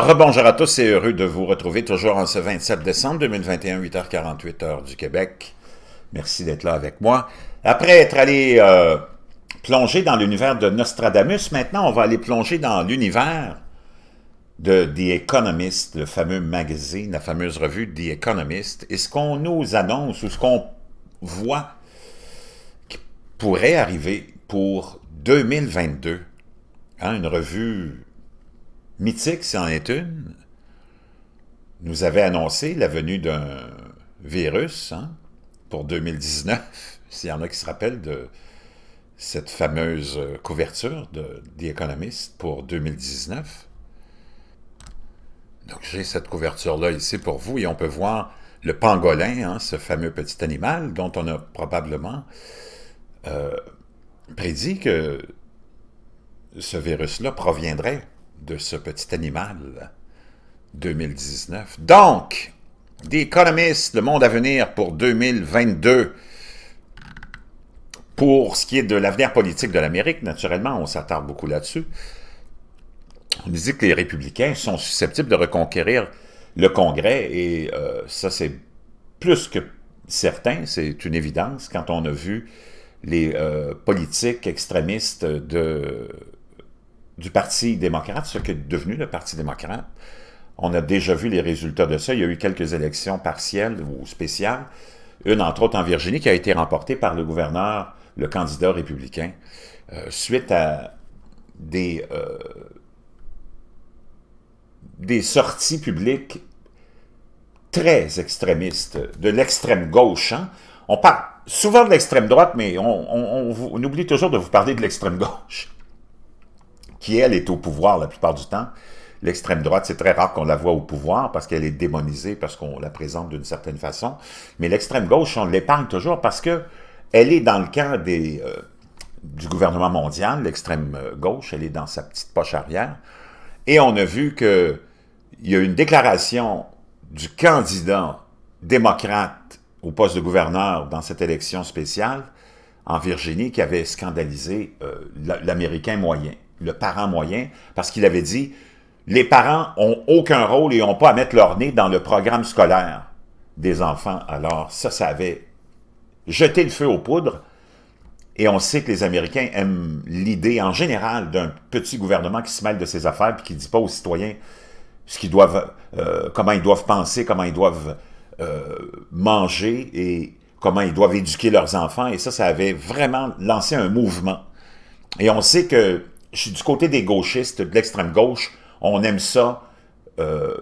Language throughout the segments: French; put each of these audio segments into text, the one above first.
rebonjour à tous et heureux de vous retrouver toujours en ce 27 décembre 2021, 8h48 du Québec. Merci d'être là avec moi. Après être allé euh, plonger dans l'univers de Nostradamus, maintenant on va aller plonger dans l'univers de The Economist, le fameux magazine, la fameuse revue The Economist, et ce qu'on nous annonce ou ce qu'on voit qui pourrait arriver pour 2022. Hein, une revue Mythique, c'en est une, nous avait annoncé la venue d'un virus hein, pour 2019, s'il y en a qui se rappellent de cette fameuse couverture de The Economist pour 2019. Donc j'ai cette couverture-là ici pour vous et on peut voir le pangolin, hein, ce fameux petit animal dont on a probablement euh, prédit que ce virus-là proviendrait de ce petit animal 2019. Donc, des Economist, le monde à venir pour 2022. Pour ce qui est de l'avenir politique de l'Amérique, naturellement, on s'attarde beaucoup là-dessus. On dit que les républicains sont susceptibles de reconquérir le Congrès, et euh, ça c'est plus que certain, c'est une évidence, quand on a vu les euh, politiques extrémistes de du Parti démocrate, ce qui est devenu le Parti démocrate. On a déjà vu les résultats de ça. Il y a eu quelques élections partielles ou spéciales, une entre autres en Virginie qui a été remportée par le gouverneur, le candidat républicain, euh, suite à des, euh, des sorties publiques très extrémistes, de l'extrême gauche. Hein. On parle souvent de l'extrême droite, mais on oublie toujours de vous parler de l'extrême gauche qui, elle, est au pouvoir la plupart du temps. L'extrême droite, c'est très rare qu'on la voit au pouvoir parce qu'elle est démonisée, parce qu'on la présente d'une certaine façon. Mais l'extrême gauche, on l'épargne toujours parce que elle est dans le camp des, euh, du gouvernement mondial, l'extrême euh, gauche, elle est dans sa petite poche arrière. Et on a vu qu'il y a une déclaration du candidat démocrate au poste de gouverneur dans cette élection spéciale en Virginie qui avait scandalisé euh, l'Américain moyen le parent moyen, parce qu'il avait dit les parents ont aucun rôle et n'ont pas à mettre leur nez dans le programme scolaire des enfants. Alors ça, ça avait jeté le feu aux poudres. Et on sait que les Américains aiment l'idée en général d'un petit gouvernement qui se mêle de ses affaires et qui ne dit pas aux citoyens ce qu'ils doivent, euh, comment ils doivent penser, comment ils doivent euh, manger et comment ils doivent éduquer leurs enfants. Et ça, ça avait vraiment lancé un mouvement. Et on sait que je suis du côté des gauchistes, de l'extrême gauche, on aime ça, euh,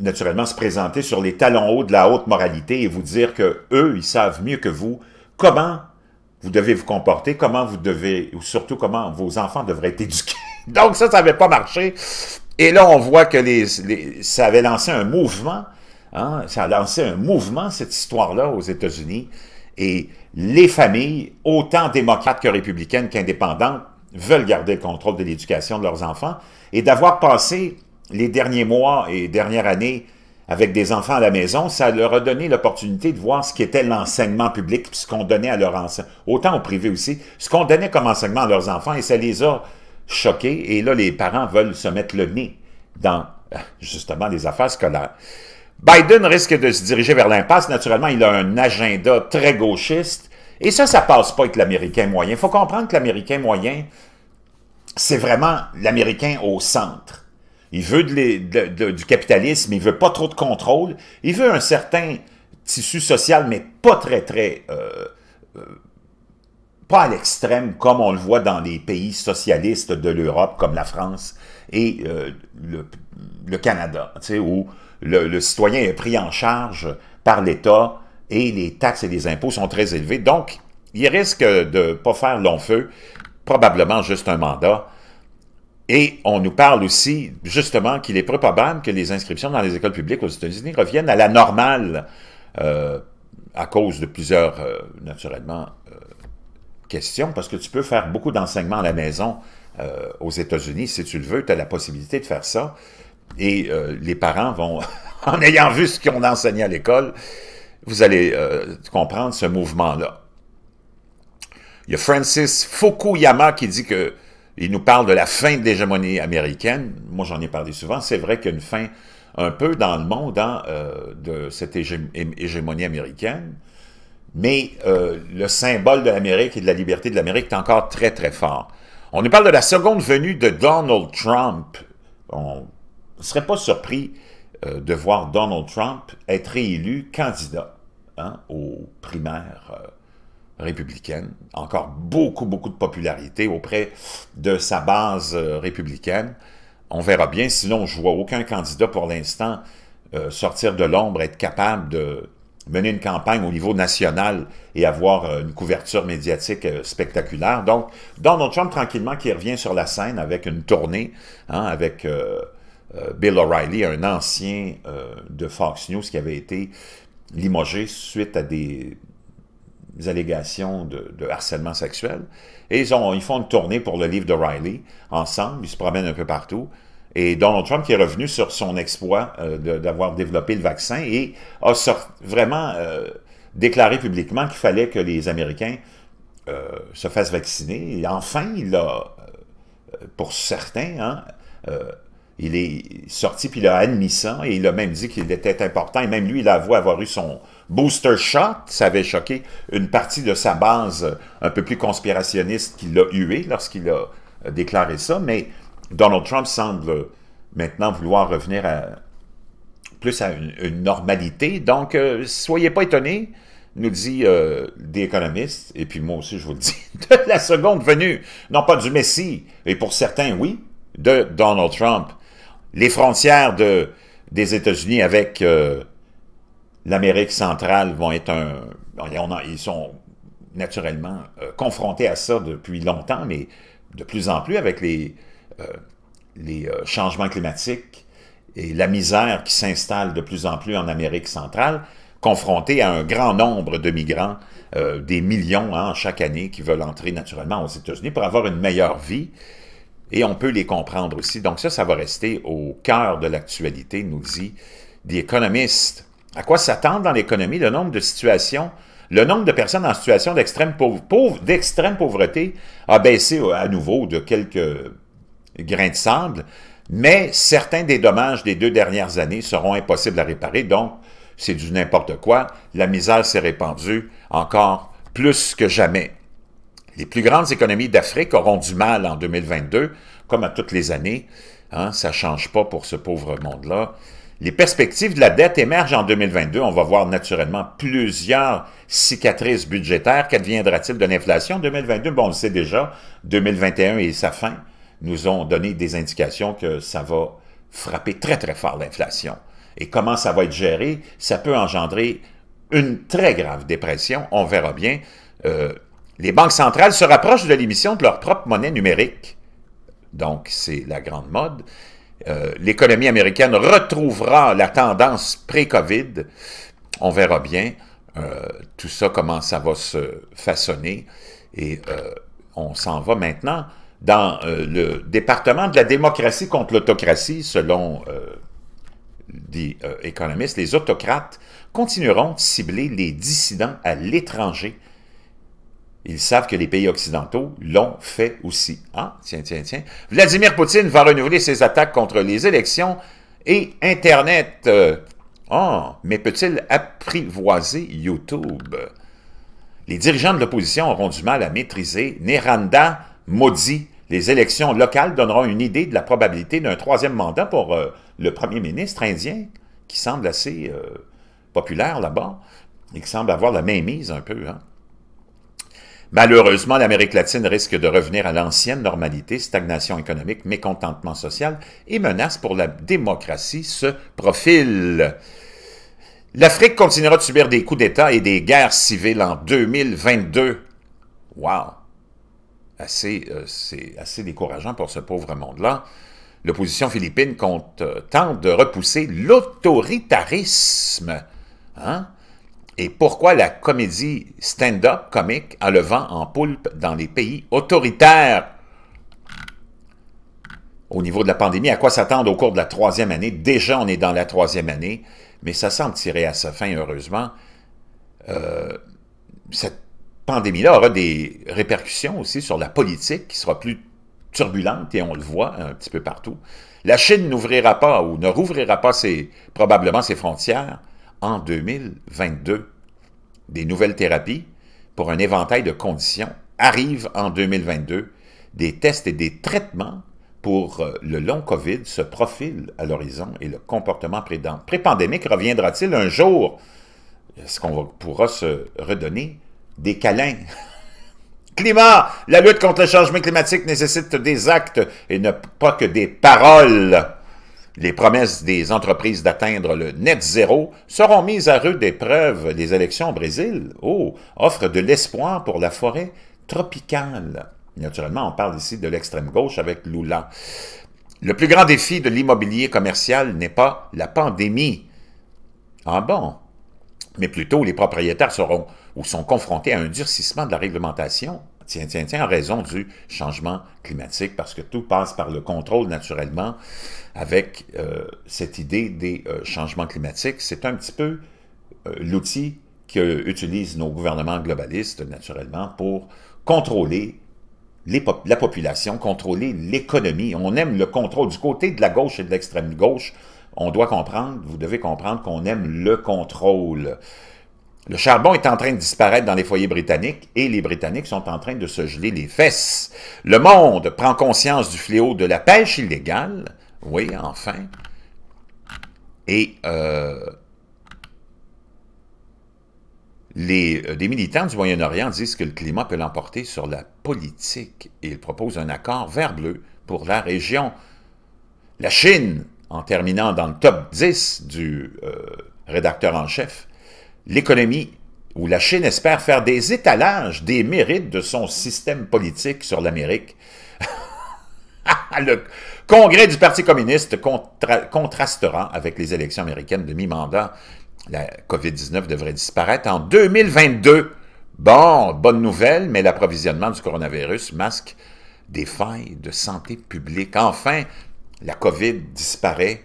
naturellement, se présenter sur les talons hauts de la haute moralité et vous dire que eux, ils savent mieux que vous comment vous devez vous comporter, comment vous devez, ou surtout comment vos enfants devraient être éduqués. Donc ça, ça n'avait pas marché. Et là, on voit que les, ça avait lancé un mouvement, hein, ça a lancé un mouvement, cette histoire-là, aux États-Unis. Et les familles, autant démocrates que républicaines qu'indépendantes, veulent garder le contrôle de l'éducation de leurs enfants et d'avoir passé les derniers mois et dernières années avec des enfants à la maison, ça leur a donné l'opportunité de voir ce qu'était l'enseignement public, puis ce qu'on donnait à leurs enfants, autant au privé aussi, ce qu'on donnait comme enseignement à leurs enfants, et ça les a choqués, et là, les parents veulent se mettre le nez dans, justement, les affaires scolaires. Biden risque de se diriger vers l'impasse. Naturellement, il a un agenda très gauchiste, et ça, ça passe pas avec l'Américain moyen. Il faut comprendre que l'Américain moyen, c'est vraiment l'Américain au centre. Il veut de du capitalisme, il veut pas trop de contrôle, il veut un certain tissu social, mais pas très, très... Euh, euh, pas à l'extrême comme on le voit dans les pays socialistes de l'Europe, comme la France et euh, le, Canada, où le, le, citoyen est pris en charge par l'État et les taxes et les impôts sont très élevés. Donc, il risque de ne pas faire long feu, probablement juste un mandat. Et on nous parle aussi, justement, qu'il est peu probable que les inscriptions dans les écoles publiques aux États-Unis reviennent à la normale euh, à cause de plusieurs, euh, naturellement, euh, questions, parce que tu peux faire beaucoup d'enseignements à la maison aux États-Unis. Si tu le veux, tu as la possibilité de faire ça. Et les parents vont, en ayant vu ce qu'on enseigné à l'école, vous allez euh, comprendre ce mouvement-là. Il y a Francis Fukuyama qui dit que il nous parle de la fin de l'hégémonie américaine. Moi, j'en ai parlé souvent. C'est vrai qu'il y a une fin un peu dans le monde hein, euh, de cette hégémonie américaine. Mais euh, le symbole de l'Amérique et de la liberté de l'Amérique est encore très, très fort. On nous parle de la seconde venue de Donald Trump. On ne serait pas surpris euh, de voir Donald Trump être réélu candidat hein, aux primaires euh, républicaines. Encore beaucoup, beaucoup de popularité auprès de sa base euh, républicaine. On verra bien, sinon je vois aucun candidat pour l'instant sortir de l'ombre, être capable de mener une campagne au niveau national et avoir une couverture médiatique spectaculaire. Donc, Donald Trump, tranquillement, qui revient sur la scène avec une tournée, hein, avec euh, Bill O'Reilly, un ancien euh, de Fox News qui avait été limogé suite à des allégations de, harcèlement sexuel. Et ils, ont, ils font une tournée pour le livre d'O'Reilly, ensemble. Ils se promènent un peu partout. Et Donald Trump qui est revenu sur son exploit euh, d'avoir développé le vaccin et a vraiment déclaré publiquement qu'il fallait que les Américains se fassent vacciner. Et enfin, il a, pour certains, hein, il est sorti, puis il a admis ça, et il a même dit qu'il était important, et même lui, il avoue avoir eu son booster shot, ça avait choqué une partie de sa base euh, un peu plus conspirationniste qu'il l'a hué lorsqu'il a euh, déclaré ça, mais Donald Trump semble maintenant vouloir revenir à, plus à une, normalité, donc euh, soyez pas étonnés, nous dit des économistes, et puis moi aussi je vous le dis, de la seconde venue, non pas du Messie, et pour certains oui, de Donald Trump les frontières des États-Unis avec euh, l'Amérique centrale vont être un... ils sont naturellement euh, confrontés à ça depuis longtemps, mais de plus en plus avec les, euh, changements climatiques et la misère qui s'installe de plus en plus en Amérique centrale, confrontés à un grand nombre de migrants, des millions hein, chaque année qui veulent entrer naturellement aux États-Unis pour avoir une meilleure vie et on peut les comprendre aussi. Donc ça, ça va rester au cœur de l'actualité, nous dit The économistes. À quoi s'attendre dans l'économie le nombre de situations le nombre de personnes en situation d'extrême pauvreté a baissé euh, à nouveau de quelques grains de sable, mais certains des dommages des deux dernières années seront impossibles à réparer, donc c'est du n'importe quoi. La misère s'est répandue encore plus que jamais. Les plus grandes économies d'Afrique auront du mal en 2022, comme à toutes les années. Hein, ça ne change pas pour ce pauvre monde-là. Les perspectives de la dette émergent en 2022. On va voir naturellement plusieurs cicatrices budgétaires. Qu'adviendra-t-il de l'inflation en 2022? Bon, on le sait déjà, 2021 et sa fin nous ont donné des indications que ça va frapper très, très fort l'inflation. Et comment ça va être géré? Ça peut engendrer une très grave dépression. On verra bien. Euh, les banques centrales se rapprochent de l'émission de leur propre monnaie numérique. Donc, c'est la grande mode. Euh, l'économie américaine retrouvera la tendance pré-COVID. On verra bien euh, tout ça, comment ça va se façonner. Et euh, on s'en va maintenant dans le département de la démocratie contre l'autocratie, selon des économistes. Les autocrates continueront de cibler les dissidents à l'étranger ils savent que les pays occidentaux l'ont fait aussi. Ah, tiens, tiens, tiens. Vladimir Poutine va renouveler ses attaques contre les élections et Internet. Euh, ah, mais peut-il apprivoiser YouTube? Les dirigeants de l'opposition auront du mal à maîtriser Neranda maudit. Les élections locales donneront une idée de la probabilité d'un troisième mandat pour euh, le premier ministre indien, qui semble assez euh, populaire là-bas et qui semble avoir la mise un peu. Hein? Malheureusement, l'Amérique latine risque de revenir à l'ancienne normalité, stagnation économique, mécontentement social et menace pour la démocratie se profilent. L'Afrique continuera de subir des coups d'État et des guerres civiles en 2022. Wow! Euh, c'est assez décourageant pour ce pauvre monde-là. L'opposition philippine compte, euh, tente de repousser l'autoritarisme. Hein? Et pourquoi la comédie stand-up comique a le vent en poulpe dans les pays autoritaires? Au niveau de la pandémie, à quoi s'attendre au cours de la troisième année? Déjà, on est dans la troisième année, mais ça semble tirer à sa fin, heureusement. Euh, cette pandémie-là aura des répercussions aussi sur la politique qui sera plus turbulente et on le voit un petit peu partout. La Chine n'ouvrira pas ou ne rouvrira pas probablement ses frontières en 2022. Des nouvelles thérapies pour un éventail de conditions arrivent en 2022. Des tests et des traitements pour euh, le long COVID se profilent à l'horizon et le comportement prépandémique reviendra-t-il un jour? Est-ce qu'on pourra se redonner des câlins? Climat! La lutte contre le changement climatique nécessite des actes et ne pas que des paroles. Les promesses des entreprises d'atteindre le net zéro seront mises à rude épreuve. des élections au Brésil, oh, offrent de l'espoir pour la forêt tropicale. Naturellement, on parle ici de l'extrême gauche avec Lula. Le plus grand défi de l'immobilier commercial n'est pas la pandémie. Ah bon? Mais plutôt, les propriétaires seront ou sont confrontés à un durcissement de la réglementation Tiens, tiens, tiens, en raison du changement climatique, parce que tout passe par le contrôle naturellement avec euh, cette idée des euh, changements climatiques. C'est un petit peu euh, l'outil que utilisent nos gouvernements globalistes, naturellement, pour contrôler la population, contrôler l'économie. On aime le contrôle. Du côté de la gauche et de l'extrême gauche, on doit comprendre, vous devez comprendre qu'on aime le contrôle. Le charbon est en train de disparaître dans les foyers britanniques et les Britanniques sont en train de se geler les fesses. Le monde prend conscience du fléau de la pêche illégale, oui, enfin, et euh, les, euh, militants du Moyen-Orient disent que le climat peut l'emporter sur la politique et ils proposent un accord vert-bleu pour la région. La Chine, en terminant dans le top 10 du euh, rédacteur en chef, l'économie où la Chine espère faire des étalages des mérites de son système politique sur l'Amérique. le congrès du Parti communiste contrastera avec les élections américaines de mi-mandat. La COVID-19 devrait disparaître en 2022. Bon, bonne nouvelle, mais l'approvisionnement du coronavirus masque des failles de santé publique. Enfin, la COVID disparaît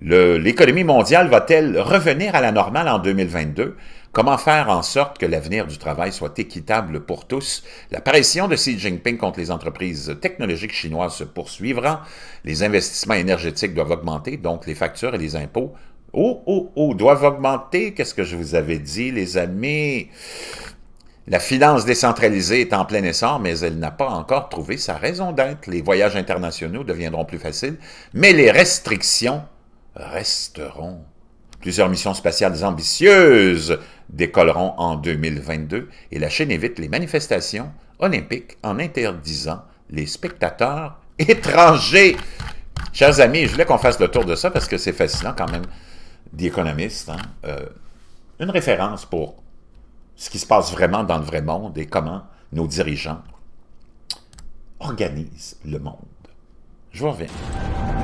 L'économie mondiale va-t-elle revenir à la normale en 2022? Comment faire en sorte que l'avenir du travail soit équitable pour tous? L'apparition de Xi Jinping contre les entreprises technologiques chinoises se poursuivra. Les investissements énergétiques doivent augmenter, donc les factures et les impôts oh, oh, oh, doivent augmenter. Qu'est-ce que je vous avais dit, les amis? La finance décentralisée est en plein essor, mais elle n'a pas encore trouvé sa raison d'être. Les voyages internationaux deviendront plus faciles, mais les restrictions resteront. Plusieurs missions spatiales ambitieuses décolleront en 2022 et la Chine évite les manifestations olympiques en interdisant les spectateurs étrangers. Chers amis, je voulais qu'on fasse le tour de ça parce que c'est fascinant quand même, d'économistes. Hein. Euh, une référence pour ce qui se passe vraiment dans le vrai monde et comment nos dirigeants organisent le monde. Je vous reviens.